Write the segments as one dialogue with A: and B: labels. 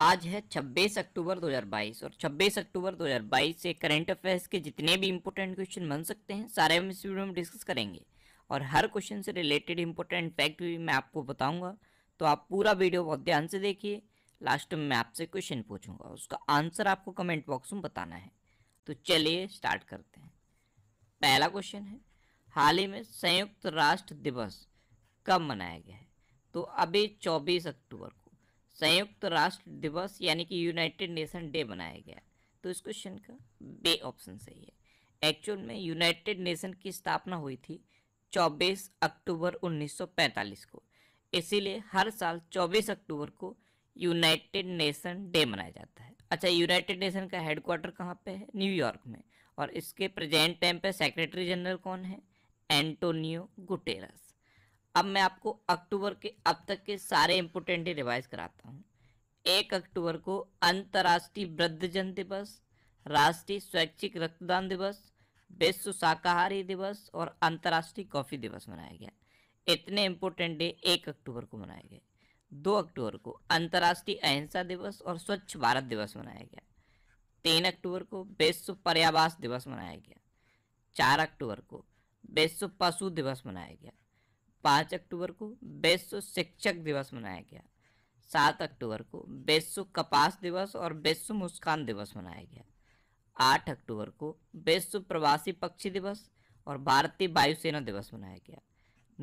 A: आज है 26 अक्टूबर 2022 और 26 अक्टूबर 2022 से करंट अफेयर्स के जितने भी इंपॉर्टेंट क्वेश्चन बन सकते हैं सारे हम इस वीडियो में डिस्कस करेंगे और हर क्वेश्चन से रिलेटेड इंपॉर्टेंट फैक्ट भी मैं आपको बताऊंगा तो आप पूरा वीडियो बहुत ध्यान से देखिए लास्ट में मैं आपसे क्वेश्चन पूछूंगा उसका आंसर आपको कमेंट बॉक्स में बताना है तो चलिए स्टार्ट करते हैं पहला क्वेश्चन है हाल ही में संयुक्त राष्ट्र दिवस कब मनाया गया है तो अभी चौबीस अक्टूबर को संयुक्त राष्ट्र दिवस यानी कि यूनाइटेड नेशन डे बनाया गया तो इस क्वेश्चन का बे ऑप्शन सही है एक्चुअल में यूनाइटेड नेशन की स्थापना हुई थी 24 अक्टूबर 1945 को इसीलिए हर साल 24 अक्टूबर को यूनाइटेड नेशन डे मनाया जाता है अच्छा यूनाइटेड नेशन का हेडक्वार्टर कहाँ पे है न्यूयॉर्क में और इसके प्रेजेंट टाइम पे सेक्रेटरी जनरल कौन है एंटोनियो गुटेरस अब मैं आपको अक्टूबर के अब तक के सारे इम्पोर्टेंट रिवाइज कराता हूँ एक अक्टूबर को अंतर्राष्ट्रीय वृद्धजन दिवस राष्ट्रीय स्वैच्छिक रक्तदान दिवस विश्व शाकाहारी दिवस और अंतर्राष्ट्रीय कॉफ़ी दिवस मनाया गया इतने इम्पोर्टेंट डे एक अक्टूबर को मनाए गए दो अक्टूबर को अंतर्राष्ट्रीय अहिंसा दिवस और स्वच्छ भारत दिवस मनाया गया तीन अक्टूबर को विश्व पर्यावास दिवस मनाया गया चार अक्टूबर को विश्व पशु दिवस मनाया गया पाँच अक्टूबर को विश्व शिक्षक दिवस मनाया गया सात अक्टूबर को विश्व कपास दिवस और विश्व मुस्कान दिवस मनाया गया आठ अक्टूबर को विश्व प्रवासी पक्षी दिवस और भारतीय वायुसेना दिवस मनाया गया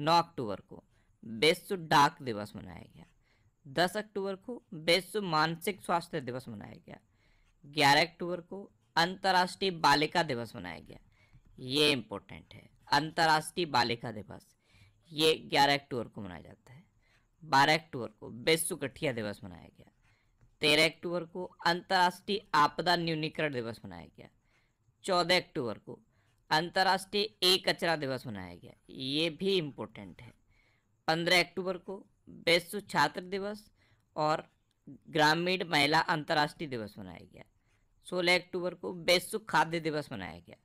A: नौ अक्टूबर को विश्व डाक दिवस मनाया गया दस अक्टूबर को विश्व मानसिक स्वास्थ्य दिवस मनाया गया ग्यारह अक्टूबर को अंतर्राष्ट्रीय बालिका दिवस मनाया गया ये इम्पोर्टेंट है अंतर्राष्ट्रीय बालिका दिवस ये ग्यारह अक्टूबर को मनाया जाता है बारह अक्टूबर को विश्व गठिया दिवस मनाया गया तेरह अक्टूबर को अंतर्राष्ट्रीय आपदा न्यूनीकरण दिवस मनाया गया चौदह अक्टूबर को अंतर्राष्ट्रीय ए कचरा दिवस मनाया गया ये भी इम्पोर्टेंट है पंद्रह अक्टूबर को विश्व छात्र दिवस और ग्रामीण महिला अंतर्राष्ट्रीय दिवस मनाया गया सोलह अक्टूबर को विश्व खाद्य दिवस मनाया गया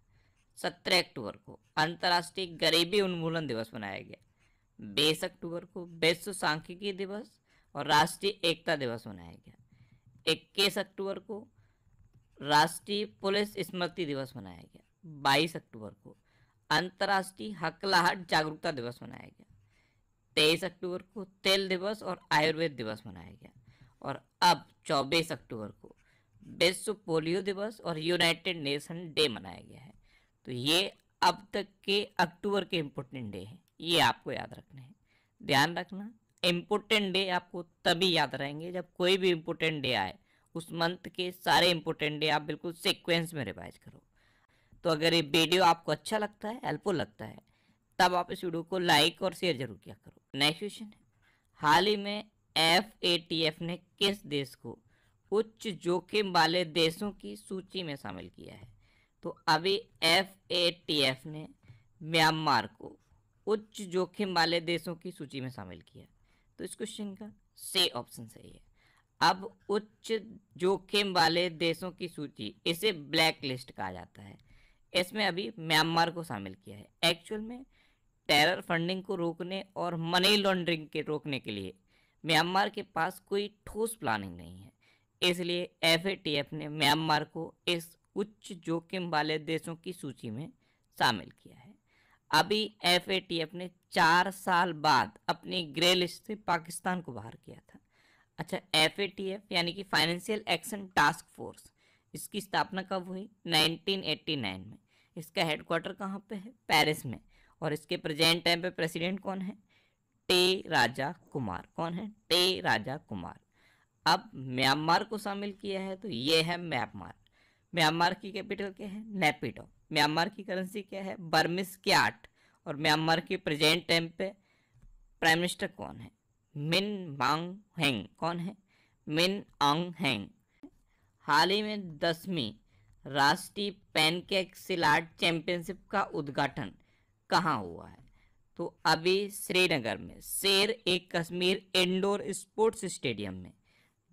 A: सत्रह अक्टूबर को अंतर्राष्ट्रीय गरीबी उन्मूलन दिवस मनाया गया बीस अक्टूबर को विश्व सांख्यिकी दिवस और राष्ट्रीय एकता दिवस मनाया गया इक्कीस अक्टूबर को राष्ट्रीय पुलिस स्मृति दिवस मनाया गया बाईस अक्टूबर को अंतर्राष्ट्रीय हकलाहट जागरूकता दिवस मनाया गया तेईस अक्टूबर को तेल दिवस और आयुर्वेद दिवस मनाया गया और अब चौबीस अक्टूबर को विश्व पोलियो दिवस और यूनाइटेड नेशन डे मनाया गया है तो ये अब तक के अक्टूबर के इम्पोर्टेंट डे हैं ये आपको याद रखने हैं ध्यान रखना इम्पोर्टेंट डे आपको तभी याद रहेंगे जब कोई भी इम्पोर्टेंट डे आए उस मंथ के सारे इम्पोर्टेंट डे आप बिल्कुल सिक्वेंस में रिवाइज करो तो अगर ये वीडियो आपको अच्छा लगता है हेल्पफुल लगता है तब आप इस वीडियो को लाइक और शेयर जरूर किया करो नेक्स्ट क्वेश्चन है हाल ही में एफ ए टी एफ ने किस देश को उच्च जोखिम वाले देशों की सूची में शामिल किया है तो अभी एफ ए टी एफ ने म्यांमार को उच्च जोखिम वाले देशों की सूची में शामिल किया तो इस क्वेश्चन का से ऑप्शन सही है अब उच्च जोखिम वाले देशों की सूची इसे ब्लैक लिस्ट कहा जाता है इसमें अभी म्यांमार को शामिल किया है एक्चुअल में टेरर फंडिंग को रोकने और मनी लॉन्ड्रिंग के रोकने के लिए म्यांमार के पास कोई ठोस प्लानिंग नहीं है इसलिए एफ ने म्यांमार को इस उच्च जोखिम वाले देशों की सूची में शामिल किया है अभी एफ ने चार साल बाद अपनी ग्रे लिस्ट से पाकिस्तान को बाहर किया था अच्छा एफ यानी कि फाइनेंशियल एक्शन टास्क फोर्स इसकी स्थापना कब हुई 1989 में इसका हेडक्वार्टर कहाँ पे है पेरिस में और इसके प्रेजेंट टाइम पे प्रेसिडेंट कौन है टे राजा कुमार कौन है टे राजा कुमार अब म्यांमार को शामिल किया है तो ये है म्यांमार म्यांमार की कैपिटल क्या है नेपिडो म्यांमार की करेंसी क्या है बर्मिस क्याट और म्यांमार की प्रेजेंट टाइम पे प्राइम मिनिस्टर कौन है मिन मांग हैंग कौन है मिन आंग हैंग हाल ही में दसवीं राष्ट्रीय पैनकेक सिलाट चैंपियनशिप का उद्घाटन कहाँ हुआ है तो अभी श्रीनगर में शेर एक कश्मीर इंडोर स्पोर्ट्स स्टेडियम में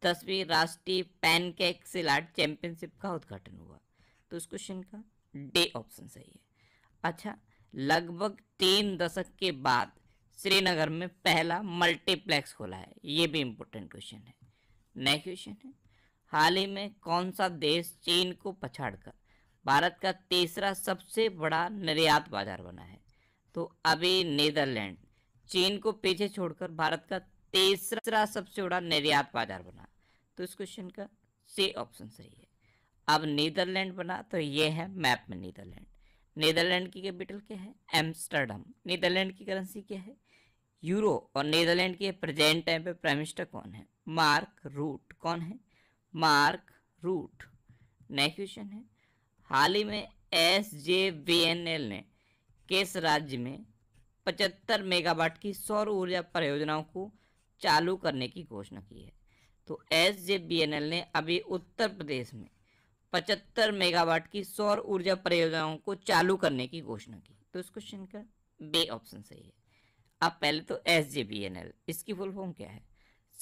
A: दसवीं राष्ट्रीय पैनकेक सिलाट चैंपियनशिप का उद्घाटन हुआ तो इस क्वेश्चन का डे ऑप्शन सही है अच्छा लगभग तीन दशक के बाद श्रीनगर में पहला मल्टीप्लेक्स खोला है ये भी इम्पोर्टेंट क्वेश्चन है नेक्स्ट क्वेश्चन है हाल ही में कौन सा देश चीन को पछाड़कर भारत का तीसरा सबसे बड़ा निर्यात बाजार बना है तो अभी नीदरलैंड चीन को पीछे छोड़कर भारत का तीसरा सबसे बड़ा निर्यात बाजार बना तो इस क्वेश्चन का सी ऑप्शन सही है अब नीदरलैंड बना तो ये है मैप में नीदरलैंड नीदरलैंड की कैपिटल क्या है एम्स्टर्डम नीदरलैंड की करेंसी क्या है यूरो और नीदरलैंड के प्रेजेंट टाइम पे प्राइम मिनिस्टर कौन है मार्क रूट कौन है मार्क रूट नेक्स्ट क्वेश्चन है हाल ही में S J V N L ने किस राज्य में पचहत्तर मेगावाट की सौर ऊर्जा परियोजनाओं को चालू करने की घोषणा की है तो S J B N L ने अभी उत्तर प्रदेश में 75 मेगावाट की सौर ऊर्जा परियोजनाओं को चालू करने की घोषणा की तो इस क्वेश्चन का बे ऑप्शन सही है अब पहले तो S J B N L इसकी फुल फॉर्म क्या है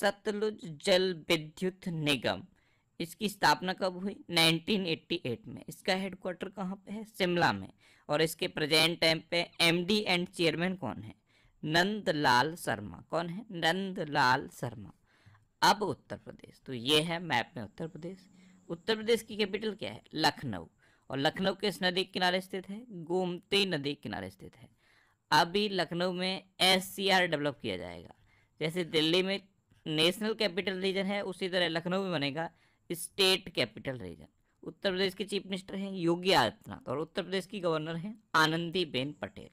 A: सतलुज जल विद्युत निगम इसकी स्थापना कब हुई 1988 में इसका हेडक्वार्टर कहाँ पे है शिमला में और इसके प्रेजेंट टाइम पे एमडी एंड चेयरमैन कौन है नंदलाल शर्मा कौन है नंदलाल शर्मा अब उत्तर प्रदेश तो ये है मैप में उत्तर प्रदेश उत्तर प्रदेश की कैपिटल क्या है लखनऊ और लखनऊ किस नदी के किनारे स्थित है गोमती नदी के किनारे स्थित है अभी लखनऊ में एस डेवलप किया जाएगा जैसे दिल्ली में नेशनल कैपिटल रीजन है उसी तरह लखनऊ में बनेगा state capital region Uttar Pradesh के चीफ मिनिस्टर हैं योगी आदित्यनाथ और उत्तर प्रदेश की गवर्नर हैं आनंदीबेन पटेल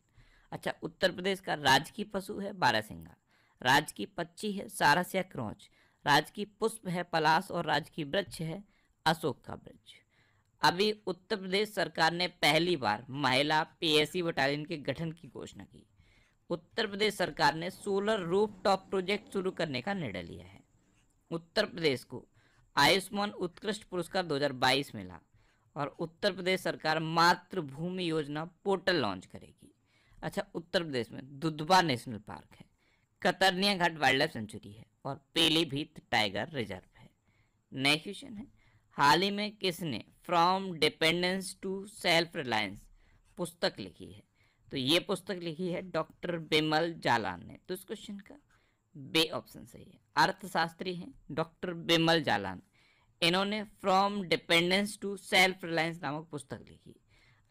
A: अच्छा उत्तर प्रदेश का राजकीय पशु है बारहसिंगा की पक्षी है सारस या क्रौच की पुष्प है पलाश और राजकीय वृक्ष है अशोक का वृक्ष अभी उत्तर प्रदेश सरकार ने पहली बार महिला पीएससी बटालियन के गठन की घोषणा की उत्तर प्रदेश सरकार ने सोलर रूफ टॉप प्रोजेक्ट शुरू करने का निर्णय लिया है उत्तर प्रदेश को आयुष्मान उत्कृष्ट पुरस्कार 2022 मिला और उत्तर प्रदेश सरकार मातृभूमि योजना पोर्टल लॉन्च करेगी अच्छा उत्तर प्रदेश में दुधवा नेशनल पार्क है Katarnia Ghat wildlife sanctuary है और पीलीभीत टाइगर रिजर्व है नेक्स्ट क्वेश्चन है हाल ही में किसने from dependence to self reliance पुस्तक लिखी है तो ये पुस्तक लिखी है डॉक्टर बिमल जालान ने तो इस क्वेश्चन का बे ऑप्शन सही है अर्थशास्त्री हैं डॉक्टर बिमल जालान इन्होंने from dependence to self reliance नामक पुस्तक लिखी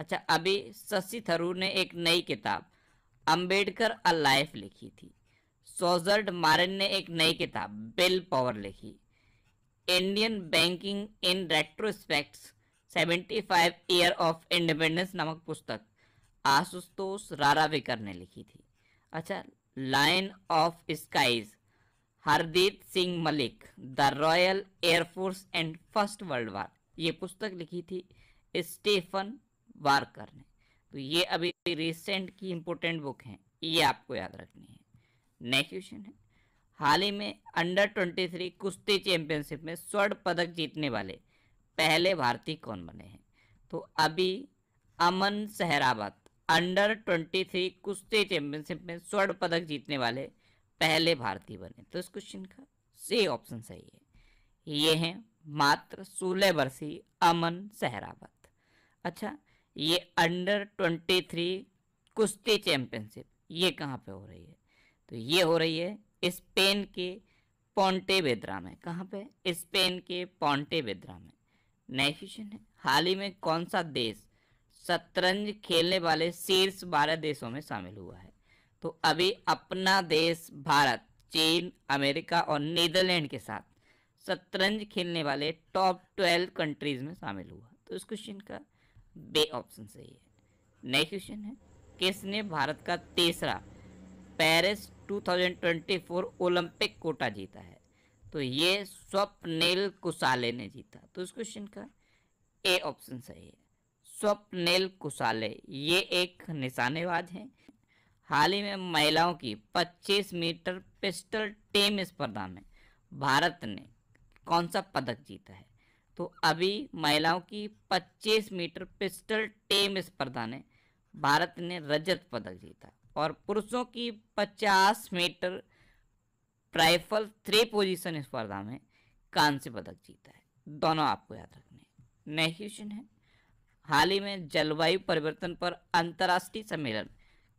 A: अच्छा अभी शशि थरूर ने एक नई किताब अंबेडकर अ लाइफ लिखी थी सोजर्ड मारन ने एक नई किताब बिल पावर लिखी Indian banking in retrospects 75 year of independence नामक पुस्तक आशुतोष राराविकर ने लिखी थी अच्छा line of skies Hardeep Singh Malik the royal air force and first world war ये पुस्तक लिखी थी स्टीफन वार करने तो ये अभी रिसेंट की इम्पोर्टेंट बुक हैं ये आपको याद रखनी है नेक्स्ट क्वेश्चन है हाल ही में अंडर ट्वेंटी थ्री कुश्ती चैंपियनशिप में स्वर्ण पदक जीतने वाले पहले भारतीय कौन बने हैं तो अभी Aman Sehrawat under twenty three कुश्ती चैंपियनशिप में स्वर्ण पदक जीतने वाले पहले भारतीय बने तो इस क्वेश्चन का सी ऑप्शन सही है ये हैं मात्र सोलह वर्षीय अमन सहरावत अच्छा ये अंडर ट्वेंटी थ्री कुश्ती चैम्पियनशिप ये कहाँ पे हो रही है तो ये हो रही है स्पेन के पोंटे बेद्रा में कहाँ पे स्पेन के पोंटे बेद्रा में नेक्स्ट क्वेश्चन है हाल ही में कौन सा देश शतरंज खेलने वाले शीर्ष बारह देशों में शामिल हुआ है तो अभी अपना देश भारत चीन अमेरिका और नीदरलैंड के साथ शतरंज खेलने वाले टॉप ट्वेल्व कंट्रीज में शामिल हुआ तो इस क्वेश्चन का बे ऑप्शन सही है नेक्स्ट क्वेश्चन है किसने भारत का तीसरा पेरिस 2024 ओलंपिक कोटा जीता है तो ये स्वप्नेल कुशाले ने जीता तो इस क्वेश्चन का ए ऑप्शन सही है स्वप्नेल कुशाले ये एक निशानेबाज हैं हाल ही में महिलाओं की 25 मीटर पिस्टल टीम स्पर्धा में भारत ने कौन सा पदक जीता है तो अभी महिलाओं की 25 मीटर पिस्टल टेम स्पर्धा ने भारत ने रजत पदक जीता और पुरुषों की 50 मीटर ट्राइफल थ्री पोजीशन स्पर्धा में कांस्य पदक जीता है दोनों आपको याद रखने नेक्स्ट क्वेश्चन है हाल ही में जलवायु परिवर्तन पर अंतर्राष्ट्रीय सम्मेलन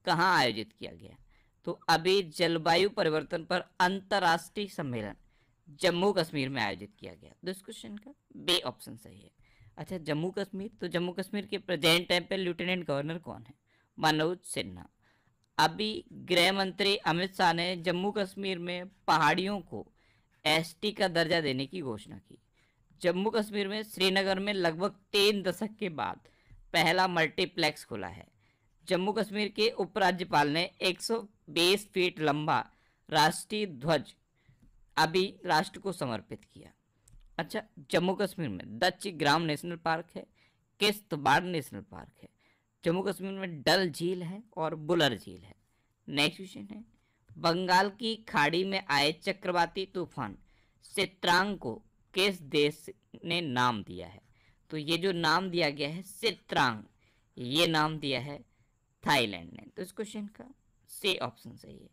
A: कहाँ आयोजित किया गया तो अभी जलवायु परिवर्तन पर अंतर्राष्ट्रीय सम्मेलन जम्मू कश्मीर में आयोजित किया गया तो क्वेश्चन का बे ऑप्शन सही है अच्छा जम्मू कश्मीर तो जम्मू कश्मीर के प्रेजेंट टाइम पर लेफ्टिनेंट गवर्नर कौन है मनोज सिन्हा अभी गृह मंत्री अमित शाह ने जम्मू कश्मीर में पहाड़ियों को एसटी का दर्जा देने की घोषणा की जम्मू कश्मीर में श्रीनगर में लगभग तीन दशक के बाद पहला मल्टीप्लेक्स खुला है जम्मू कश्मीर के उपराज्यपाल ने एक फीट लंबा राष्ट्रीय ध्वज अभी राष्ट्र को समर्पित किया अच्छा जम्मू कश्मीर में दच्ची ग्राम नेशनल पार्क है किश्तवाड़ नेशनल पार्क है जम्मू कश्मीर में डल झील है और बुलर झील है नेक्स्ट क्वेश्चन है बंगाल की खाड़ी में आए चक्रवाती तूफान सित्रांग को किस देश ने नाम दिया है तो ये जो नाम दिया गया है सित्रांग ये नाम दिया है थाईलैंड ने तो इस क्वेश्चन का सी ऑप्शन सही है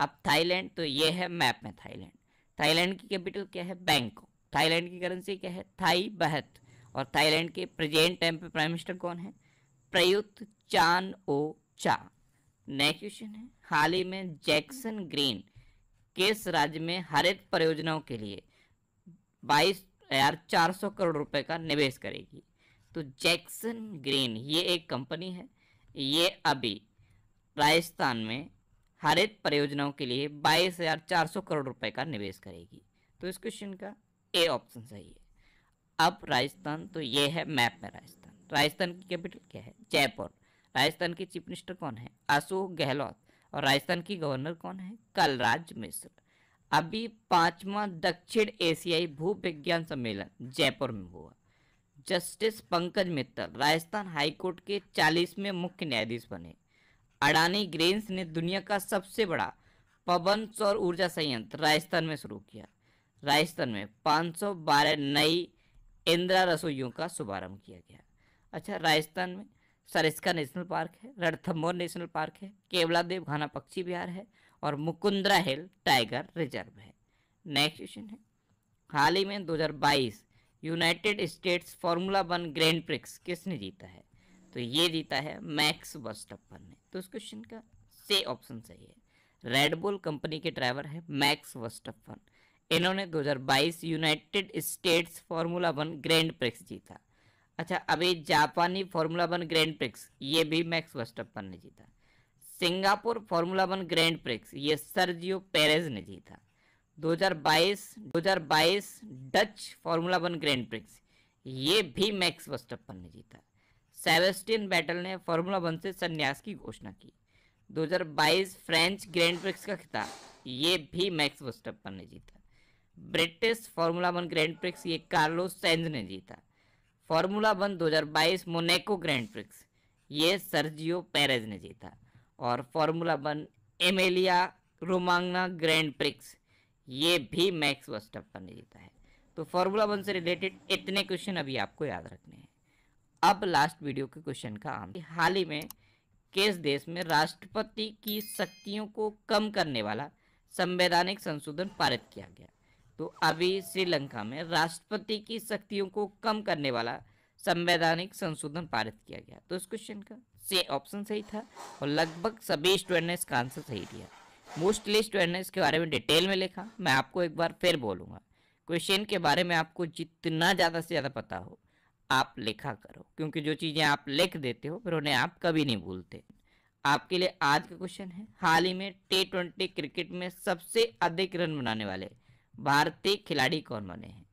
A: अब थाईलैंड तो ये है मैप में थाईलैंड थाईलैंड की कैपिटल क्या है बैंकॉक थाईलैंड की करेंसी क्या है थाई बहत और थाईलैंड के प्रेजेंट टाइम पे प्राइम मिनिस्टर कौन है प्रयुक्त चान ओ चा नेक्स्ट क्वेश्चन है हाल ही में जैक्सन ग्रीन किस राज्य में हरित परियोजनाओं के लिए बाईस हजार चार सौ करोड़ रुपए का निवेश करेगी तो जैक्सन ग्रीन ये एक कंपनी है ये अभी राजस्थान में हरित परियोजनाओं के लिए बाईस हजार चार सौ करोड़ रुपए का निवेश करेगी तो इस क्वेश्चन का ए ऑप्शन सही है अब राजस्थान तो ये है मैप में राजस्थान राजस्थान की कैपिटल क्या है जयपुर राजस्थान के चीफ मिनिस्टर कौन है अशोक गहलोत और राजस्थान की गवर्नर कौन है कलराज मिश्र अभी पांचवा दक्षिण एशियाई भू विज्ञान सम्मेलन जयपुर में हुआ जस्टिस पंकज मित्तल राजस्थान हाईकोर्ट के चालीसवें मुख्य न्यायाधीश बने अडानी ग्रेन्स ने दुनिया का सबसे बड़ा पवन सौर ऊर्जा संयंत्र राजस्थान में शुरू किया राजस्थान में 512 नई इंदिरा रसोइयों का शुभारंभ किया गया अच्छा राजस्थान में सरिस्का नेशनल पार्क है रणथम्बोर नेशनल पार्क है केवला देव घाना पक्षी विहार है और मुकुंद्रा हिल टाइगर रिजर्व है नेक्स्ट क्वेश्चन है हाल ही में 2022 United States formula one grand prix किसने जीता है तो ये जीता है मैक्स वस्टप्पन ने तो इस क्वेश्चन का से ऑप्शन सही है रेडबुल कंपनी के ड्राइवर है मैक्स वस्टप्पन इन्होंने 2022 United States formula one grand prix जीता अच्छा अभी जापानी फार्मूला वन ग्रैंड प्रिक्स ये भी मैक्स वर्स्टअपन ने जीता Singapore formula one grand prix ये सर्जियो पेरेज ने जीता 2022 2022 Dutch formula one grand prix ये भी मैक्स वर्स्टअपन ने जीता सेवेस्टियन बैटल ने फार्मूला वन से संन्यास की घोषणा की 2022 फ्रेंच ग्रैंड प्रिक्स का खिताब ये भी मैक्स वर्स्टअपन ने जीता British formula one grand prix ये कार्लोस सेंज ने जीता formula one 2022 Monaco grand prix ये सर्जियो पेरेज ने जीता और formula one Emilia Romagna grand prix ये भी मैक्स वस्टअपन ने जीता है तो फार्मूला वन से रिलेटेड इतने क्वेश्चन अभी आपको याद रखने हैं अब लास्ट वीडियो के क्वेश्चन का आम हाल ही में किस देश में राष्ट्रपति की शक्तियों को कम करने वाला संवैधानिक संशोधन पारित किया गया तो अभी श्रीलंका में राष्ट्रपति की शक्तियों को कम करने वाला संवैधानिक संशोधन पारित किया गया तो इस क्वेश्चन का से ऑप्शन सही था और लगभग सभी स्टूडेंट ने इसका आंसर सही दिया मोस्टली स्टूडेंट ने इसके बारे में डिटेल में लिखा मैं आपको एक बार फिर बोलूँगा क्वेश्चन के बारे में आपको जितना ज़्यादा से ज़्यादा पता हो आप लिखा करो क्योंकि जो चीज़ें आप लिख देते हो फिर उन्हें आप कभी नहीं भूलते आपके लिए आज का क्वेश्चन है हाल ही में टी ट्वेंटी क्रिकेट में सबसे अधिक रन बनाने वाले भारतीय खिलाड़ी कौन बने हैं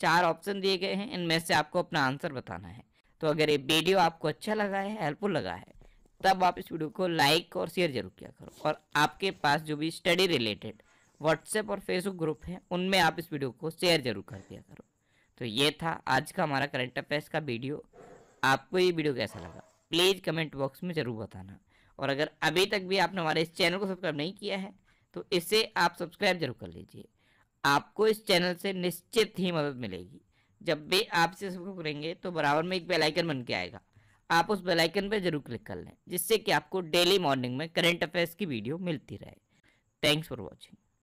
A: चार ऑप्शन दिए गए हैं इनमें से आपको अपना आंसर बताना है तो अगर ये वीडियो आपको अच्छा लगा है हेल्पफुल लगा है तब आप इस वीडियो को लाइक और शेयर जरूर किया करो और आपके पास जो भी स्टडी रिलेटेड व्हाट्सएप और फेसबुक ग्रुप है उनमें आप इस वीडियो को शेयर जरूर कर दिया करो तो ये था आज का हमारा करंट अफेयर्स का वीडियो आपको ये वीडियो कैसा लगा प्लीज़ कमेंट बॉक्स में ज़रूर बताना और अगर अभी तक भी आपने हमारे इस चैनल को सब्सक्राइब नहीं किया है तो इसे आप सब्सक्राइब जरूर कर लीजिए आपको इस चैनल से निश्चित ही मदद मिलेगी जब भी आपसे सबको करेंगे तो बराबर में एक बेलाइकन बन के आएगा आप उस बेलाइकन पर जरूर क्लिक कर लें जिससे कि आपको डेली मॉर्निंग में करंट अफेयर्स की वीडियो मिलती रहे थैंक्स फॉर वॉचिंग